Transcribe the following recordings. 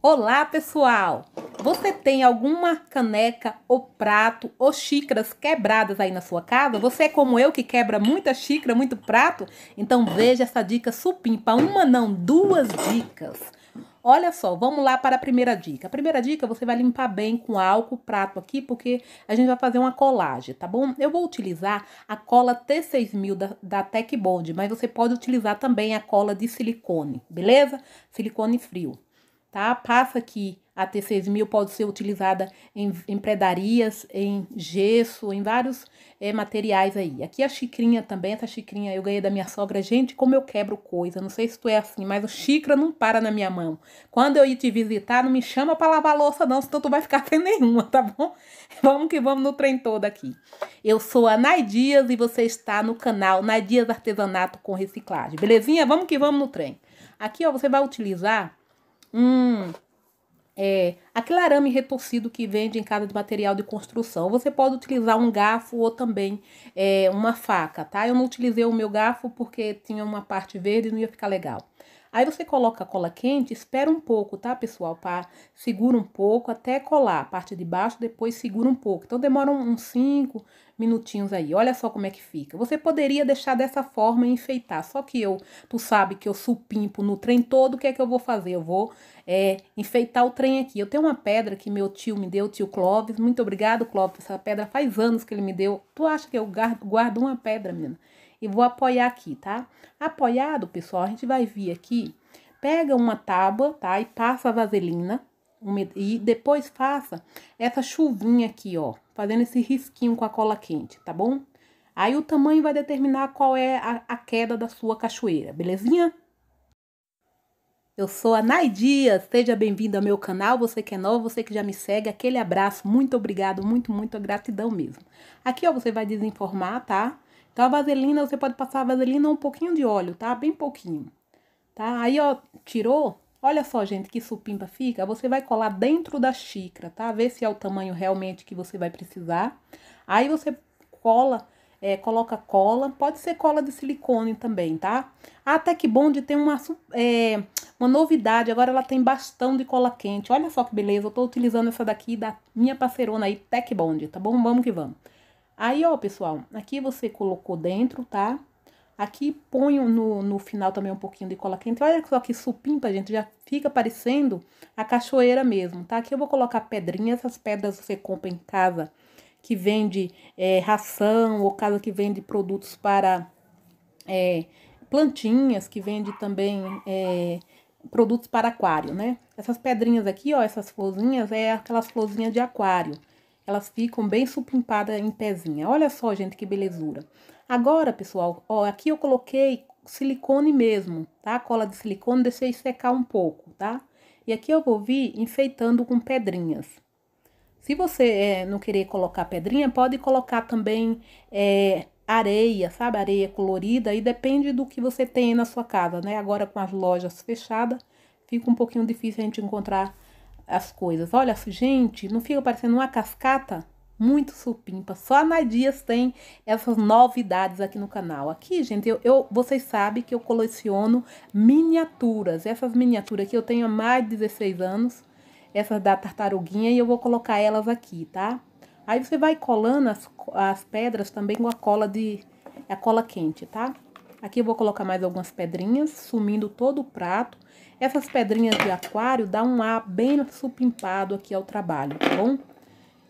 Olá, pessoal! Você tem alguma caneca ou prato ou xícaras quebradas aí na sua casa? Você é como eu que quebra muita xícara, muito prato? Então veja essa dica supimpa, uma não, duas dicas. Olha só, vamos lá para a primeira dica. A primeira dica, você vai limpar bem com álcool o prato aqui, porque a gente vai fazer uma colagem, tá bom? Eu vou utilizar a cola T6000 da, da Tech Bond, mas você pode utilizar também a cola de silicone, beleza? Silicone frio tá? Passa que a T6000 pode ser utilizada em, em predarias, em gesso, em vários é, materiais aí. Aqui a xicrinha também, essa xicrinha eu ganhei da minha sogra. Gente, como eu quebro coisa, não sei se tu é assim, mas o xícara não para na minha mão. Quando eu ir te visitar, não me chama pra lavar louça não, senão tu vai ficar sem nenhuma, tá bom? Vamos que vamos no trem todo aqui. Eu sou a Nay Dias e você está no canal Nay Dias Artesanato com Reciclagem, belezinha? Vamos que vamos no trem. Aqui, ó, você vai utilizar um é, aquele arame retorcido que vende em casa de material de construção. Você pode utilizar um garfo ou também é, uma faca, tá? Eu não utilizei o meu garfo porque tinha uma parte verde e não ia ficar legal. Aí você coloca a cola quente, espera um pouco, tá, pessoal? Pá? Segura um pouco até colar a parte de baixo, depois segura um pouco. Então demora uns 5 minutinhos aí. Olha só como é que fica. Você poderia deixar dessa forma e enfeitar. Só que eu, tu sabe que eu supimpo no trem todo, o que é que eu vou fazer? Eu vou é, enfeitar o trem aqui. Eu tenho uma pedra que meu tio me deu, tio Clóvis. Muito obrigado, Clóvis. Essa pedra faz anos que ele me deu. Tu acha que eu guardo uma pedra, menina? e vou apoiar aqui, tá? Apoiado, pessoal, a gente vai vir aqui, pega uma tábua, tá? E passa a vaselina e depois faça essa chuvinha aqui, ó, fazendo esse risquinho com a cola quente, tá bom? Aí o tamanho vai determinar qual é a, a queda da sua cachoeira, belezinha? Eu sou a Nay Dias, seja bem-vindo ao meu canal, você que é novo, você que já me segue, aquele abraço, muito obrigado, muito, muito, gratidão mesmo. Aqui, ó, você vai desinformar, tá? Então, a vaselina, você pode passar a vaselina um pouquinho de óleo, tá? Bem pouquinho, tá? Aí, ó, tirou, olha só, gente, que supimpa fica. Você vai colar dentro da xícara, tá? ver se é o tamanho realmente que você vai precisar. Aí, você cola... É, coloca cola, pode ser cola de silicone também, tá? A Tech Bond tem uma, é, uma novidade, agora ela tem bastão de cola quente. Olha só que beleza, eu tô utilizando essa daqui da minha parceirona aí, Tech Bond, tá bom? Vamos que vamos. Aí, ó, pessoal, aqui você colocou dentro, tá? Aqui ponho no, no final também um pouquinho de cola quente. Olha só que supimpa, gente, já fica parecendo a cachoeira mesmo, tá? Aqui eu vou colocar pedrinhas, essas pedras você compra em casa que vende é, ração ou casa que vende produtos para é, plantinhas, que vende também é, produtos para aquário, né? Essas pedrinhas aqui, ó, essas florzinhas, é aquelas florzinhas de aquário elas ficam bem supimpadas em pezinha. Olha só, gente, que belezura. Agora, pessoal, ó, aqui eu coloquei silicone mesmo, tá? Cola de silicone, deixei secar um pouco, tá? E aqui eu vou vir enfeitando com pedrinhas. Se você é, não querer colocar pedrinha, pode colocar também é, areia, sabe? Areia colorida, aí depende do que você tem na sua casa, né? Agora com as lojas fechadas, fica um pouquinho difícil a gente encontrar as coisas. Olha, gente, não fica parecendo uma cascata? Muito supimpa. Só a Nadias tem essas novidades aqui no canal. Aqui, gente, eu, eu vocês sabem que eu coleciono miniaturas. Essas miniaturas aqui eu tenho há mais de 16 anos. Essas da tartaruguinha e eu vou colocar elas aqui, tá? Aí você vai colando as, as pedras também com a cola de... a cola quente, tá? Aqui eu vou colocar mais algumas pedrinhas, sumindo todo o prato. Essas pedrinhas de aquário dá um ar bem supimpado aqui ao trabalho, tá bom?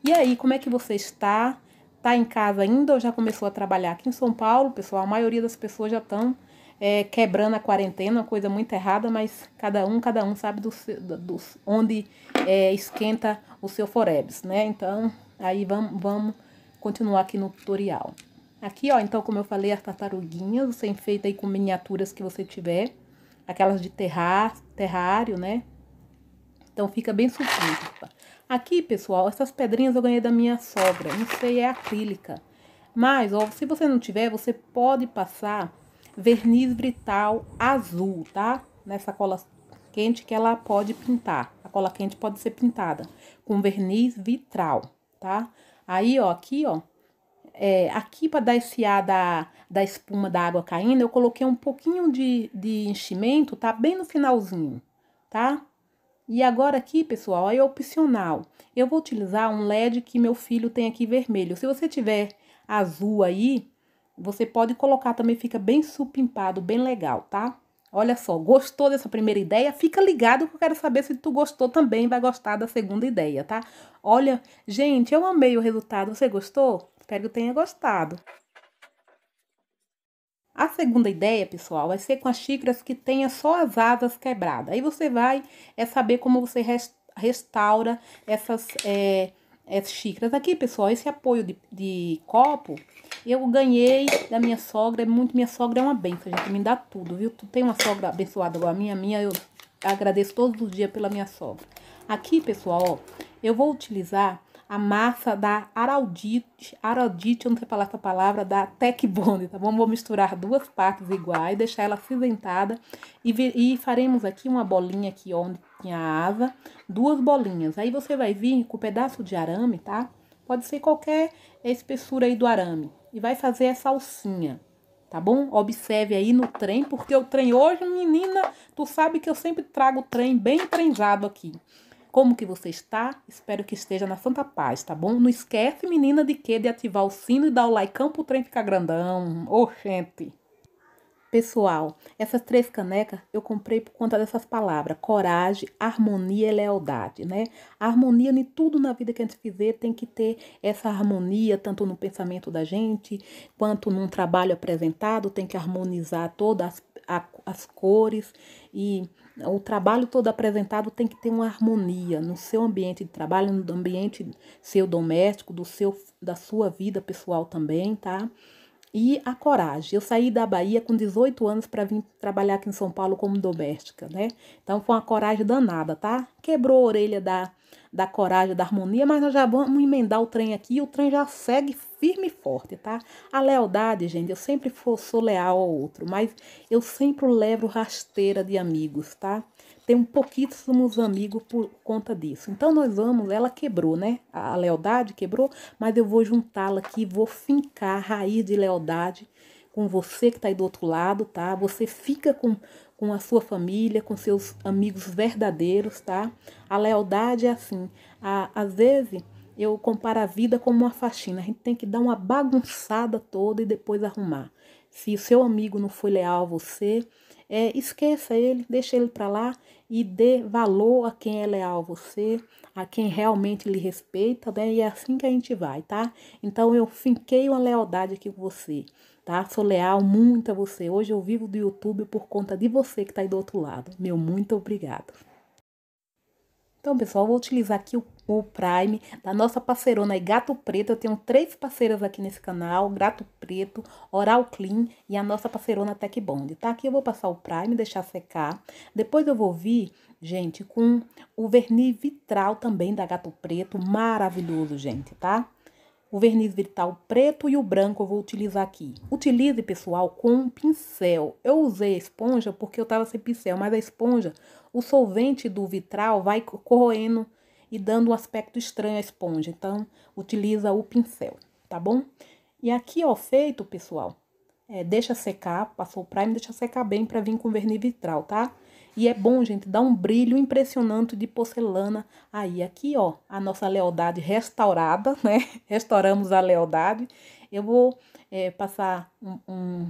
E aí, como é que você está? Tá em casa ainda ou já começou a trabalhar? Aqui em São Paulo, pessoal, a maioria das pessoas já estão é, quebrando a quarentena, coisa muito errada, mas cada um, cada um sabe do, do, onde é, esquenta o seu forebs, né? Então, aí vamos, vamos continuar aqui no tutorial. Aqui, ó, então, como eu falei, as tartaruguinhas, você enfeita aí com miniaturas que você tiver. Aquelas de terrar, terrário, né? Então, fica bem surpresa. Tá? Aqui, pessoal, essas pedrinhas eu ganhei da minha sogra. Não sei, é acrílica. Mas, ó, se você não tiver, você pode passar verniz brital azul, tá? Nessa cola quente que ela pode pintar. A cola quente pode ser pintada com verniz vitral, tá? Aí, ó, aqui, ó, é, aqui para dar esse ar da, da espuma da água caindo, eu coloquei um pouquinho de, de enchimento, tá? Bem no finalzinho, tá? E agora aqui, pessoal, é opcional. Eu vou utilizar um LED que meu filho tem aqui vermelho. Se você tiver azul aí, você pode colocar também, fica bem supimpado, bem legal, tá? Olha só, gostou dessa primeira ideia? Fica ligado que eu quero saber se tu gostou também, vai gostar da segunda ideia, tá? Olha, gente, eu amei o resultado, você gostou? Espero que tenha gostado. A segunda ideia, pessoal, vai ser com as xícaras que tenha só as asas quebradas. Aí você vai é saber como você restaura essas, é, essas xícaras. Aqui, pessoal, esse apoio de, de copo eu ganhei da minha sogra. É muito, minha sogra é uma benção, gente. Me dá tudo, viu? Tu tem uma sogra abençoada igual a minha. A minha eu agradeço todos os dias pela minha sogra. Aqui, pessoal, ó, eu vou utilizar a massa da araldite, araldite, eu não sei falar essa palavra, da Tecbone, tá bom? Vou misturar duas partes iguais, deixar ela acinzentada e, e faremos aqui uma bolinha aqui onde tinha a asa, duas bolinhas. Aí você vai vir com um pedaço de arame, tá? Pode ser qualquer espessura aí do arame e vai fazer essa alcinha. Tá bom? Observe aí no trem, porque o trem hoje, menina, tu sabe que eu sempre trago o trem bem trenzado aqui. Como que você está? Espero que esteja na santa paz, tá bom? Não esquece, menina, de que? De ativar o sino e dar o like, campo, trem fica grandão. Ô, oh, gente! Pessoal, essas três canecas eu comprei por conta dessas palavras: coragem, harmonia e lealdade, né? harmonia em tudo na vida que a gente fizer tem que ter essa harmonia, tanto no pensamento da gente, quanto num trabalho apresentado, tem que harmonizar todas as a, as cores e o trabalho todo apresentado tem que ter uma harmonia no seu ambiente de trabalho, no ambiente seu doméstico, do seu da sua vida pessoal também, tá? E a coragem. Eu saí da Bahia com 18 anos para vir trabalhar aqui em São Paulo como doméstica, né? Então foi uma coragem danada, tá? Quebrou a orelha da da coragem, da harmonia, mas nós já vamos emendar o trem aqui e o trem já segue firme e forte, tá? A lealdade, gente, eu sempre for, sou leal ao outro, mas eu sempre levo rasteira de amigos, tá? Tenho pouquíssimos amigos por conta disso. Então nós vamos, ela quebrou, né? A lealdade quebrou, mas eu vou juntá-la aqui, vou fincar a raiz de lealdade com você que tá aí do outro lado, tá? Você fica com com a sua família, com seus amigos verdadeiros, tá? A lealdade é assim. A, às vezes eu comparo a vida como uma faxina. A gente tem que dar uma bagunçada toda e depois arrumar. Se o seu amigo não foi leal a você, é, esqueça ele, deixa ele para lá e dê valor a quem é leal a você, a quem realmente lhe respeita, né? E é assim que a gente vai, tá? Então eu finquei uma lealdade aqui com você, tá? Sou leal muito a você. Hoje eu vivo do YouTube por conta de você que tá aí do outro lado. Meu muito obrigado. Então, pessoal, vou utilizar aqui o o Prime, da nossa parceirona e Gato Preto. Eu tenho três parceiras aqui nesse canal, Gato Preto, Oral Clean e a nossa parceirona Tech Bond, tá? Aqui eu vou passar o Prime, deixar secar. Depois eu vou vir, gente, com o verniz vitral também da Gato Preto, maravilhoso, gente, tá? O verniz vital preto e o branco eu vou utilizar aqui. Utilize, pessoal, com um pincel. Eu usei a esponja porque eu tava sem pincel, mas a esponja, o solvente do vitral vai corroendo e dando um aspecto estranho à esponja. Então, utiliza o pincel, tá bom? E aqui, ó, feito, pessoal, é, deixa secar, passou o prime, deixa secar bem para vir com verniz vitral, tá? E é bom, gente, dá um brilho impressionante de porcelana. Aí, aqui, ó, a nossa lealdade restaurada, né? Restauramos a lealdade. Eu vou é, passar um, um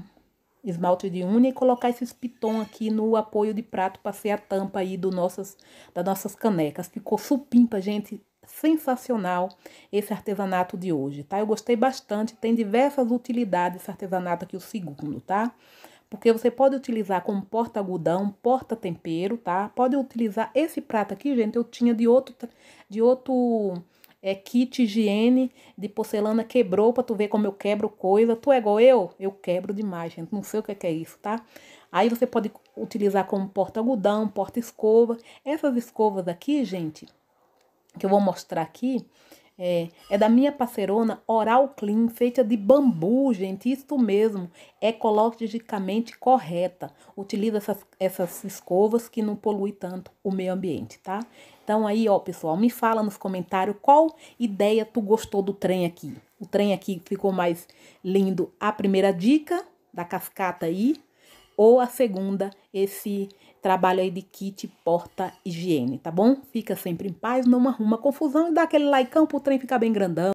esmalte de unha e colocar esses piton aqui no apoio de prato para ser a tampa aí do nossas, das nossas canecas. Ficou supimpa, gente, sensacional esse artesanato de hoje, tá? Eu gostei bastante, tem diversas utilidades esse artesanato aqui, o segundo, tá? Porque você pode utilizar como porta-algodão, porta-tempero, tá? Pode utilizar esse prato aqui, gente, eu tinha de outro, de outro é kit higiene de porcelana quebrou para tu ver como eu quebro coisa. Tu é igual eu? Eu quebro demais, gente. Não sei o é que é, isso, tá? Aí você pode utilizar como porta-algodão, porta-escova. Essas escovas aqui, gente, que eu vou mostrar aqui, é, é, da minha parcerona Oral Clean, feita de bambu, gente, isso mesmo, é ecologicamente correta. Utiliza essas, essas escovas que não polui tanto o meio ambiente, tá? Então aí, ó, pessoal, me fala nos comentários qual ideia tu gostou do trem aqui. O trem aqui ficou mais lindo a primeira dica da cascata aí, ou a segunda, esse trabalho aí de kit porta higiene, tá bom? Fica sempre em paz, não arruma confusão e dá aquele likeão pro trem ficar bem grandão.